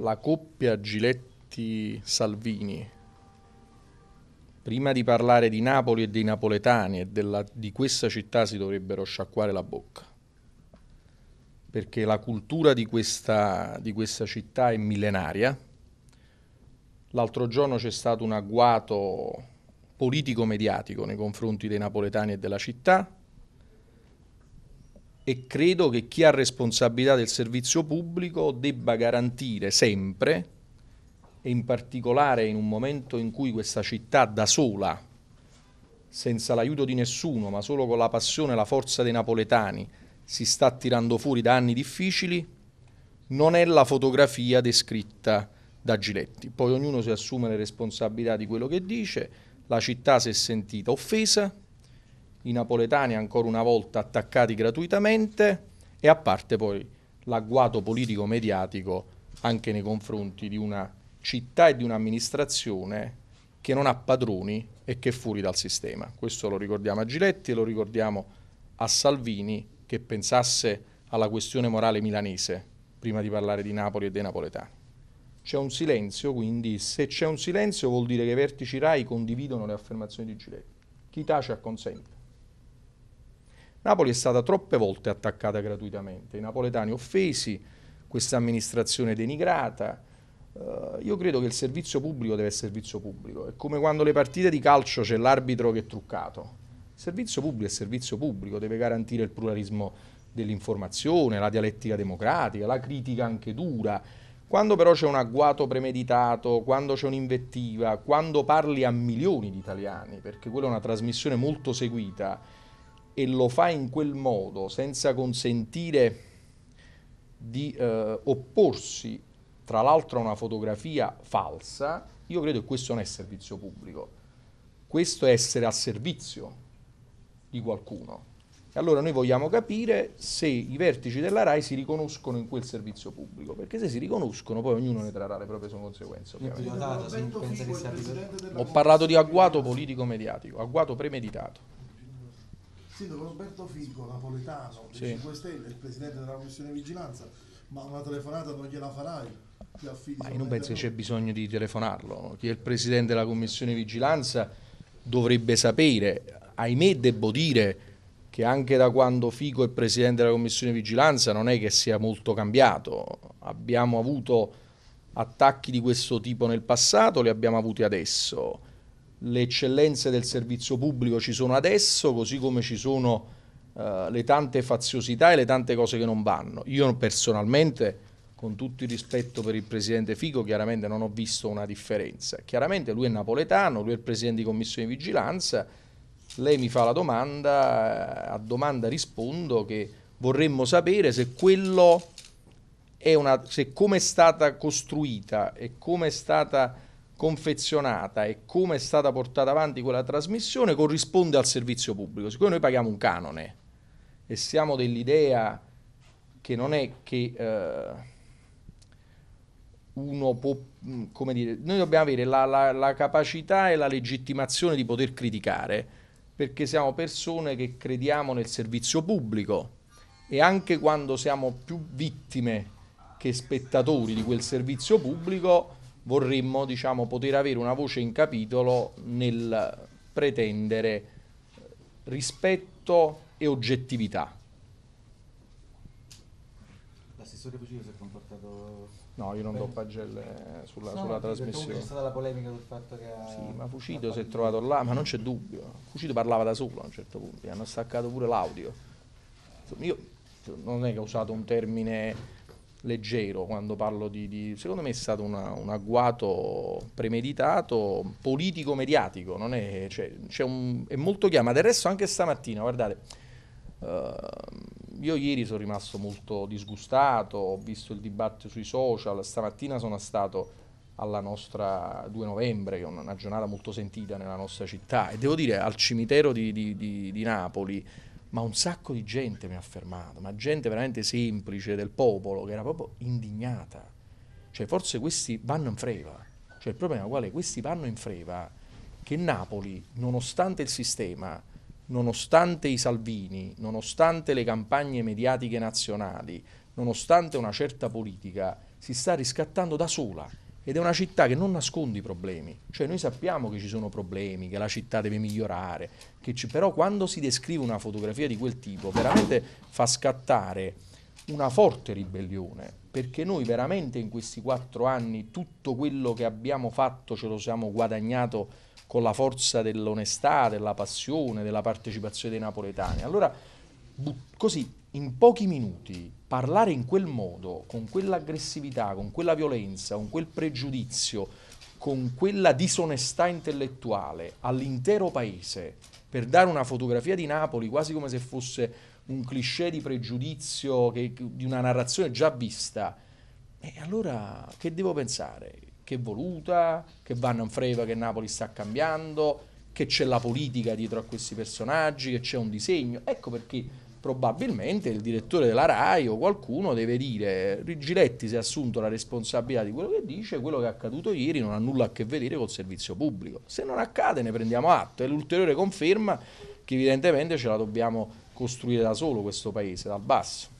la coppia Giletti-Salvini, prima di parlare di Napoli e dei napoletani e della, di questa città si dovrebbero sciacquare la bocca, perché la cultura di questa, di questa città è millenaria. L'altro giorno c'è stato un agguato politico-mediatico nei confronti dei napoletani e della città, e credo che chi ha responsabilità del servizio pubblico debba garantire sempre, e in particolare in un momento in cui questa città da sola, senza l'aiuto di nessuno, ma solo con la passione e la forza dei napoletani, si sta tirando fuori da anni difficili, non è la fotografia descritta da Giletti. Poi ognuno si assume le responsabilità di quello che dice, la città si è sentita offesa, i napoletani ancora una volta attaccati gratuitamente e a parte poi l'agguato politico-mediatico anche nei confronti di una città e di un'amministrazione che non ha padroni e che è fuori dal sistema. Questo lo ricordiamo a Giletti e lo ricordiamo a Salvini che pensasse alla questione morale milanese prima di parlare di Napoli e dei napoletani. C'è un silenzio, quindi se c'è un silenzio vuol dire che i vertici RAI condividono le affermazioni di Giletti. Chi tace acconsente. Napoli è stata troppe volte attaccata gratuitamente, i napoletani offesi, questa amministrazione denigrata. Uh, io credo che il servizio pubblico deve essere servizio pubblico, è come quando le partite di calcio c'è l'arbitro che è truccato. Il servizio pubblico è servizio pubblico, deve garantire il pluralismo dell'informazione, la dialettica democratica, la critica anche dura. Quando però c'è un agguato premeditato, quando c'è un'invettiva, quando parli a milioni di italiani, perché quella è una trasmissione molto seguita, e lo fa in quel modo senza consentire di eh, opporsi tra l'altro a una fotografia falsa, io credo che questo non è servizio pubblico, questo è essere a servizio di qualcuno. E allora noi vogliamo capire se i vertici della RAI si riconoscono in quel servizio pubblico, perché se si riconoscono poi ognuno ne trarrà le proprie conseguenze. Ho parlato di agguato politico-mediatico, agguato premeditato. Sì, Roberto Figo, napoletano, sì. 5 Stelle, il presidente della Commissione Vigilanza, ma una telefonata non gliela farai. Ma io non penso che c'è bisogno di telefonarlo. Chi è il presidente della commissione vigilanza dovrebbe sapere, ahimè devo dire che anche da quando Figo è presidente della commissione vigilanza non è che sia molto cambiato. Abbiamo avuto attacchi di questo tipo nel passato, li abbiamo avuti adesso le eccellenze del servizio pubblico ci sono adesso, così come ci sono uh, le tante faziosità e le tante cose che non vanno. Io personalmente, con tutto il rispetto per il presidente Fico, chiaramente non ho visto una differenza. Chiaramente lui è napoletano, lui è il presidente di commissione di vigilanza, lei mi fa la domanda, eh, a domanda rispondo che vorremmo sapere se quello è una, se come è stata costruita e come è stata confezionata e come è stata portata avanti quella trasmissione corrisponde al servizio pubblico. Siccome noi paghiamo un canone e siamo dell'idea che non è che eh, uno può, mm, come dire, noi dobbiamo avere la, la, la capacità e la legittimazione di poter criticare perché siamo persone che crediamo nel servizio pubblico e anche quando siamo più vittime che spettatori di quel servizio pubblico, vorremmo diciamo, poter avere una voce in capitolo nel pretendere rispetto e oggettività. L'assessore Pucino si è comportato... No, io non do pagelle sulla, sulla no, trasmissione. C'è stata la polemica sul fatto che... Sì, ma Fucito si è trovato là, ma non c'è dubbio. Fucito parlava da solo a un certo punto, gli hanno staccato pure l'audio. Io non è che ho usato un termine leggero quando parlo di, di secondo me è stato una, un agguato premeditato politico-mediatico, non è, cioè, un, è molto chiaro, ma del resto anche stamattina, guardate, uh, io ieri sono rimasto molto disgustato, ho visto il dibattito sui social, stamattina sono stato alla nostra 2 novembre, che è una giornata molto sentita nella nostra città, e devo dire al cimitero di, di, di Napoli, ma un sacco di gente mi ha fermato, ma gente veramente semplice del popolo che era proprio indignata. Cioè forse questi vanno in freva, cioè il problema è quale questi vanno in freva che Napoli, nonostante il sistema, nonostante i Salvini, nonostante le campagne mediatiche nazionali, nonostante una certa politica, si sta riscattando da sola ed è una città che non nasconde i problemi, cioè noi sappiamo che ci sono problemi, che la città deve migliorare, ci... però quando si descrive una fotografia di quel tipo veramente fa scattare una forte ribellione, perché noi veramente in questi quattro anni tutto quello che abbiamo fatto ce lo siamo guadagnato con la forza dell'onestà, della passione, della partecipazione dei napoletani. Allora, così in pochi minuti parlare in quel modo, con quell'aggressività, con quella violenza, con quel pregiudizio, con quella disonestà intellettuale all'intero paese per dare una fotografia di Napoli quasi come se fosse un cliché di pregiudizio che, di una narrazione già vista, e allora che devo pensare? Che è voluta, che vanno in freva che Napoli sta cambiando, che c'è la politica dietro a questi personaggi, che c'è un disegno. Ecco perché probabilmente il direttore della RAI o qualcuno deve dire Giletti si è assunto la responsabilità di quello che dice, quello che è accaduto ieri non ha nulla a che vedere col servizio pubblico. Se non accade ne prendiamo atto, è l'ulteriore conferma che evidentemente ce la dobbiamo costruire da solo questo paese, dal basso.